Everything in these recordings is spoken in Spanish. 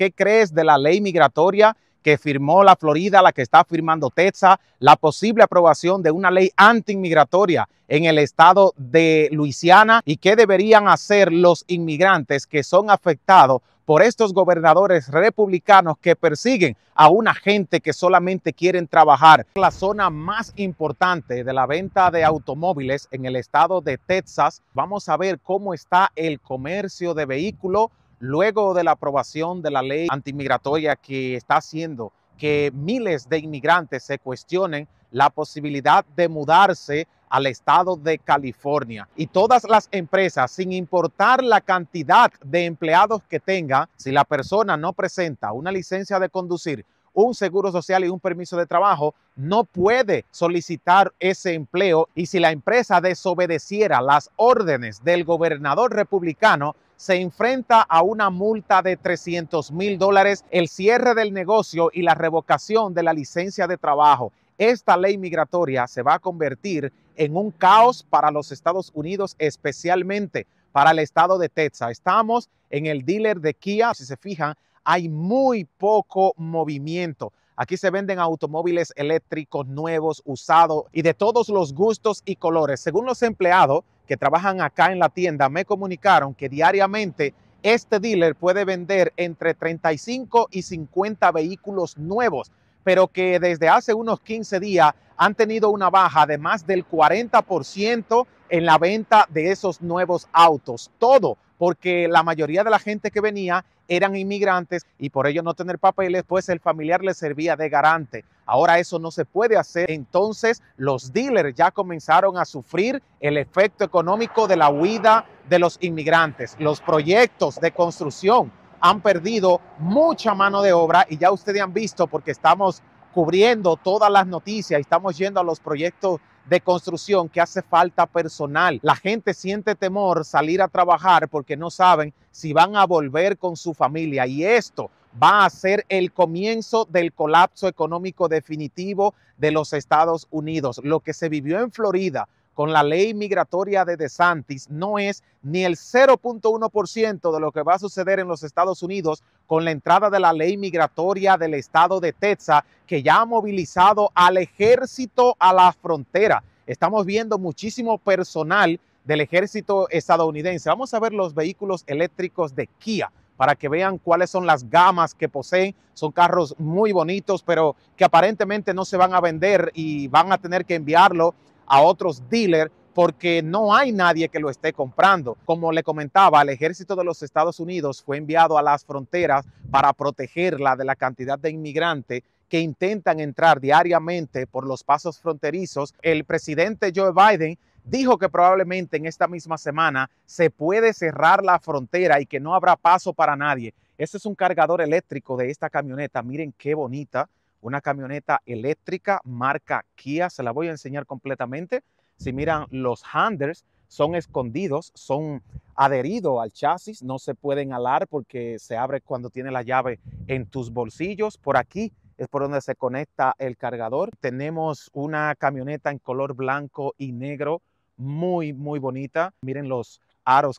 ¿Qué crees de la ley migratoria que firmó la Florida, la que está firmando Texas, la posible aprobación de una ley antiinmigratoria en el estado de Luisiana y qué deberían hacer los inmigrantes que son afectados por estos gobernadores republicanos que persiguen a una gente que solamente quieren trabajar. La zona más importante de la venta de automóviles en el estado de Texas. Vamos a ver cómo está el comercio de vehículos luego de la aprobación de la ley antimigratoria que está haciendo que miles de inmigrantes se cuestionen la posibilidad de mudarse al estado de California. Y todas las empresas, sin importar la cantidad de empleados que tenga, si la persona no presenta una licencia de conducir, un seguro social y un permiso de trabajo, no puede solicitar ese empleo y si la empresa desobedeciera las órdenes del gobernador republicano, se enfrenta a una multa de 300 mil dólares, el cierre del negocio y la revocación de la licencia de trabajo. Esta ley migratoria se va a convertir en un caos para los Estados Unidos, especialmente para el estado de Texas. Estamos en el dealer de Kia. Si se fijan, hay muy poco movimiento. Aquí se venden automóviles eléctricos nuevos, usados y de todos los gustos y colores. Según los empleados, que trabajan acá en la tienda me comunicaron que diariamente este dealer puede vender entre 35 y 50 vehículos nuevos, pero que desde hace unos 15 días han tenido una baja de más del 40% en la venta de esos nuevos autos. Todo porque la mayoría de la gente que venía eran inmigrantes y por ello no tener papeles, pues el familiar les servía de garante. Ahora eso no se puede hacer, entonces los dealers ya comenzaron a sufrir el efecto económico de la huida de los inmigrantes. Los proyectos de construcción han perdido mucha mano de obra y ya ustedes han visto porque estamos cubriendo todas las noticias estamos yendo a los proyectos de construcción que hace falta personal. La gente siente temor salir a trabajar porque no saben si van a volver con su familia y esto va a ser el comienzo del colapso económico definitivo de los Estados Unidos. Lo que se vivió en Florida con la ley migratoria de DeSantis no es ni el 0.1% de lo que va a suceder en los Estados Unidos con la entrada de la ley migratoria del estado de Texas, que ya ha movilizado al ejército a la frontera. Estamos viendo muchísimo personal del ejército estadounidense. Vamos a ver los vehículos eléctricos de Kia para que vean cuáles son las gamas que poseen. Son carros muy bonitos, pero que aparentemente no se van a vender y van a tener que enviarlo a otros dealers porque no hay nadie que lo esté comprando. Como le comentaba, el ejército de los Estados Unidos fue enviado a las fronteras para protegerla de la cantidad de inmigrantes que intentan entrar diariamente por los pasos fronterizos. El presidente Joe Biden dijo que probablemente en esta misma semana se puede cerrar la frontera y que no habrá paso para nadie. Este es un cargador eléctrico de esta camioneta. Miren qué bonita una camioneta eléctrica marca Kia, se la voy a enseñar completamente. Si miran los handers, son escondidos, son adheridos al chasis, no se pueden alar porque se abre cuando tiene la llave en tus bolsillos. Por aquí es por donde se conecta el cargador. Tenemos una camioneta en color blanco y negro, muy, muy bonita. Miren los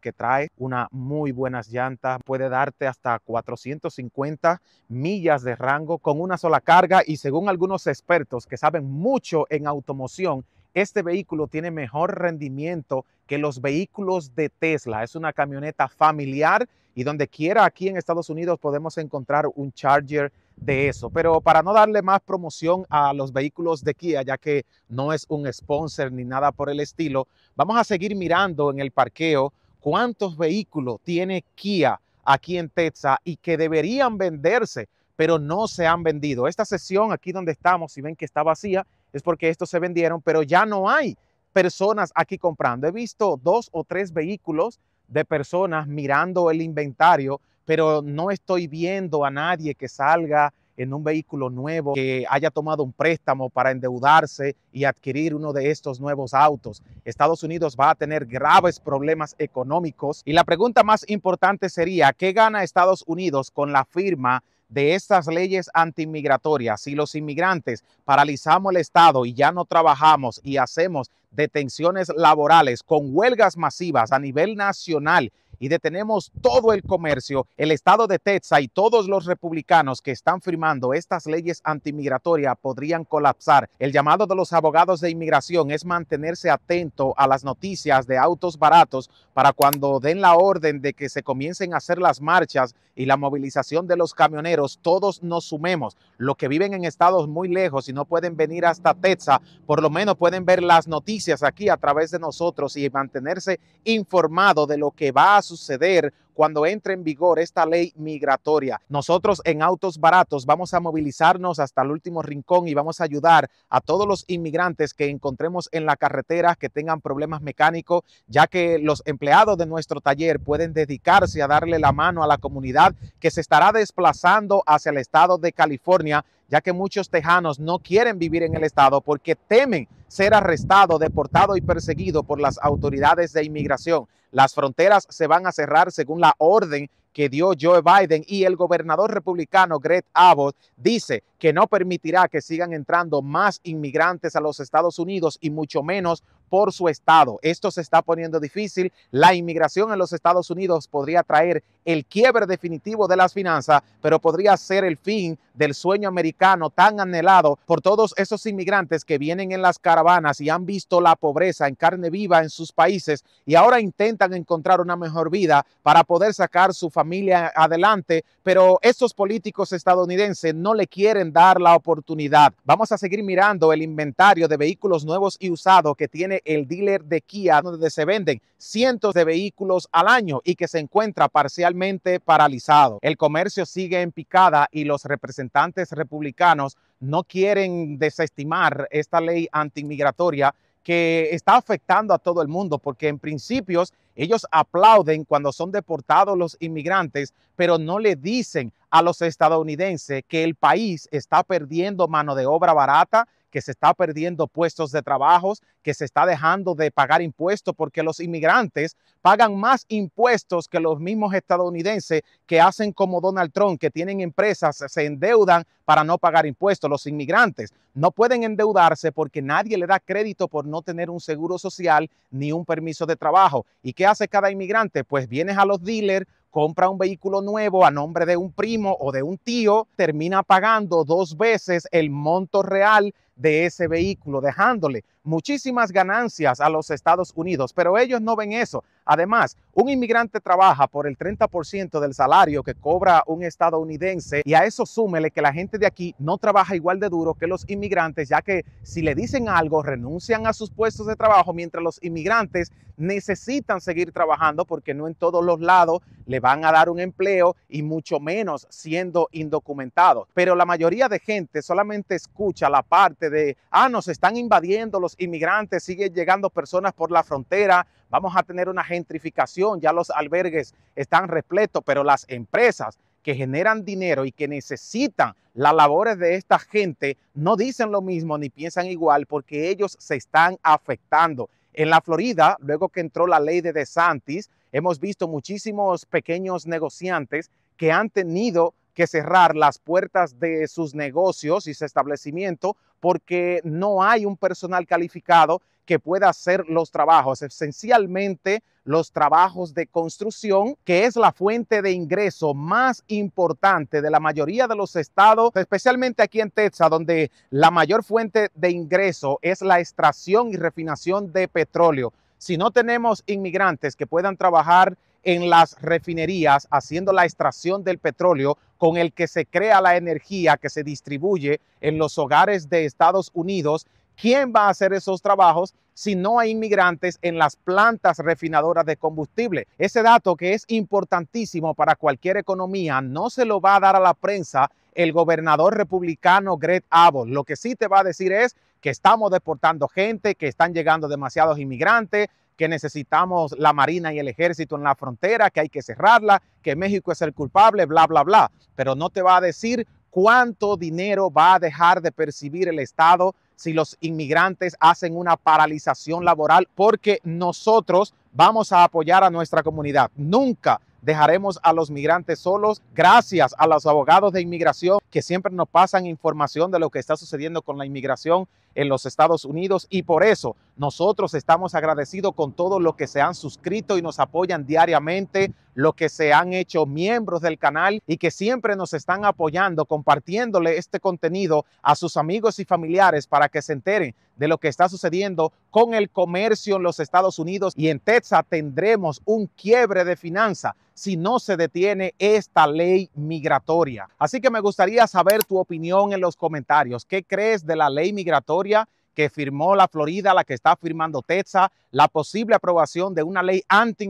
que trae, una muy buenas llantas, puede darte hasta 450 millas de rango con una sola carga y según algunos expertos que saben mucho en automoción, este vehículo tiene mejor rendimiento que los vehículos de Tesla. Es una camioneta familiar y donde quiera aquí en Estados Unidos podemos encontrar un Charger de eso. Pero para no darle más promoción a los vehículos de Kia, ya que no es un sponsor ni nada por el estilo, vamos a seguir mirando en el parqueo cuántos vehículos tiene Kia aquí en Texas y que deberían venderse, pero no se han vendido. Esta sesión aquí donde estamos, si ven que está vacía, es porque estos se vendieron, pero ya no hay personas aquí comprando. He visto dos o tres vehículos de personas mirando el inventario, pero no estoy viendo a nadie que salga en un vehículo nuevo, que haya tomado un préstamo para endeudarse y adquirir uno de estos nuevos autos. Estados Unidos va a tener graves problemas económicos y la pregunta más importante sería, ¿qué gana Estados Unidos con la firma? de estas leyes antimigratorias, si los inmigrantes paralizamos el Estado y ya no trabajamos y hacemos detenciones laborales con huelgas masivas a nivel nacional y detenemos todo el comercio. El estado de Texas y todos los republicanos que están firmando estas leyes antimigratorias podrían colapsar. El llamado de los abogados de inmigración es mantenerse atento a las noticias de autos baratos para cuando den la orden de que se comiencen a hacer las marchas y la movilización de los camioneros, todos nos sumemos. Los que viven en estados muy lejos y no pueden venir hasta Texas, por lo menos pueden ver las noticias aquí a través de nosotros y mantenerse informado de lo que va a suceder cuando entre en vigor esta ley migratoria. Nosotros en Autos Baratos vamos a movilizarnos hasta el último rincón y vamos a ayudar a todos los inmigrantes que encontremos en la carretera que tengan problemas mecánicos, ya que los empleados de nuestro taller pueden dedicarse a darle la mano a la comunidad que se estará desplazando hacia el estado de California ya que muchos tejanos no quieren vivir en el estado porque temen ser arrestado, deportado y perseguido por las autoridades de inmigración. Las fronteras se van a cerrar según la orden que dio Joe Biden y el gobernador republicano Greg Abbott dice que no permitirá que sigan entrando más inmigrantes a los Estados Unidos y mucho menos por su estado. Esto se está poniendo difícil. La inmigración en los Estados Unidos podría traer el quiebre definitivo de las finanzas, pero podría ser el fin del sueño americano tan anhelado por todos esos inmigrantes que vienen en las caravanas y han visto la pobreza en carne viva en sus países y ahora intentan encontrar una mejor vida para poder sacar su familia adelante, pero estos políticos estadounidenses no le quieren dar la oportunidad. Vamos a seguir mirando el inventario de vehículos nuevos y usados que tiene el dealer de Kia, donde se venden cientos de vehículos al año y que se encuentra parcialmente paralizado. El comercio sigue en picada y los representantes republicanos no quieren desestimar esta ley antimigratoria que está afectando a todo el mundo, porque en principios ellos aplauden cuando son deportados los inmigrantes, pero no le dicen a los estadounidenses que el país está perdiendo mano de obra barata, que se está perdiendo puestos de trabajos, que se está dejando de pagar impuestos, porque los inmigrantes pagan más impuestos que los mismos estadounidenses que hacen como Donald Trump, que tienen empresas, se endeudan para no pagar impuestos. Los inmigrantes no pueden endeudarse porque nadie le da crédito por no tener un seguro social ni un permiso de trabajo. ¿Y qué hace cada inmigrante? Pues vienes a los dealers, compra un vehículo nuevo a nombre de un primo o de un tío, termina pagando dos veces el monto real de ese vehículo, dejándole muchísimas ganancias a los Estados Unidos, pero ellos no ven eso. Además, un inmigrante trabaja por el 30% del salario que cobra un estadounidense y a eso súmele que la gente de aquí no trabaja igual de duro que los inmigrantes, ya que si le dicen algo renuncian a sus puestos de trabajo, mientras los inmigrantes necesitan seguir trabajando porque no en todos los lados le van a dar un empleo y mucho menos siendo indocumentado. Pero la mayoría de gente solamente escucha la parte de, ah, nos están invadiendo los inmigrantes, siguen llegando personas por la frontera, vamos a tener una gentrificación, ya los albergues están repletos, pero las empresas que generan dinero y que necesitan las labores de esta gente no dicen lo mismo ni piensan igual porque ellos se están afectando. En la Florida, luego que entró la ley de DeSantis, hemos visto muchísimos pequeños negociantes que han tenido que cerrar las puertas de sus negocios y su establecimiento porque no hay un personal calificado que pueda hacer los trabajos, esencialmente los trabajos de construcción, que es la fuente de ingreso más importante de la mayoría de los estados, especialmente aquí en Texas, donde la mayor fuente de ingreso es la extracción y refinación de petróleo. Si no tenemos inmigrantes que puedan trabajar en las refinerías haciendo la extracción del petróleo con el que se crea la energía que se distribuye en los hogares de Estados Unidos. ¿Quién va a hacer esos trabajos si no hay inmigrantes en las plantas refinadoras de combustible? Ese dato que es importantísimo para cualquier economía no se lo va a dar a la prensa el gobernador republicano Greg Abbott. Lo que sí te va a decir es que estamos deportando gente, que están llegando demasiados inmigrantes, que necesitamos la Marina y el Ejército en la frontera, que hay que cerrarla, que México es el culpable, bla, bla, bla. Pero no te va a decir cuánto dinero va a dejar de percibir el Estado si los inmigrantes hacen una paralización laboral, porque nosotros vamos a apoyar a nuestra comunidad. Nunca dejaremos a los migrantes solos. Gracias a los abogados de inmigración que siempre nos pasan información de lo que está sucediendo con la inmigración en los Estados Unidos y por eso nosotros estamos agradecidos con todos los que se han suscrito y nos apoyan diariamente, los que se han hecho miembros del canal y que siempre nos están apoyando, compartiéndole este contenido a sus amigos y familiares para que se enteren de lo que está sucediendo con el comercio en los Estados Unidos y en Texas tendremos un quiebre de finanza si no se detiene esta ley migratoria. Así que me gustaría saber tu opinión en los comentarios. ¿Qué crees de la ley migratoria que firmó la Florida, la que está firmando Texas, la posible aprobación de una ley anti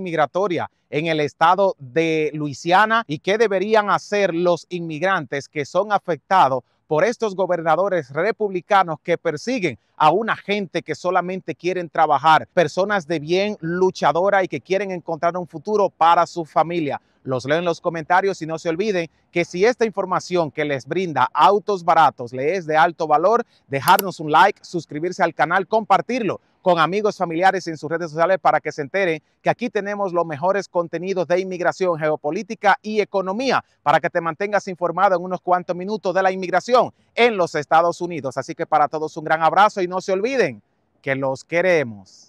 en el estado de Luisiana y qué deberían hacer los inmigrantes que son afectados por estos gobernadores republicanos que persiguen a una gente que solamente quieren trabajar, personas de bien, luchadora y que quieren encontrar un futuro para su familia. Los leo en los comentarios y no se olviden que si esta información que les brinda Autos Baratos le es de alto valor, dejarnos un like, suscribirse al canal, compartirlo con amigos, familiares en sus redes sociales para que se enteren que aquí tenemos los mejores contenidos de inmigración, geopolítica y economía para que te mantengas informado en unos cuantos minutos de la inmigración en los Estados Unidos. Así que para todos un gran abrazo y no se olviden que los queremos.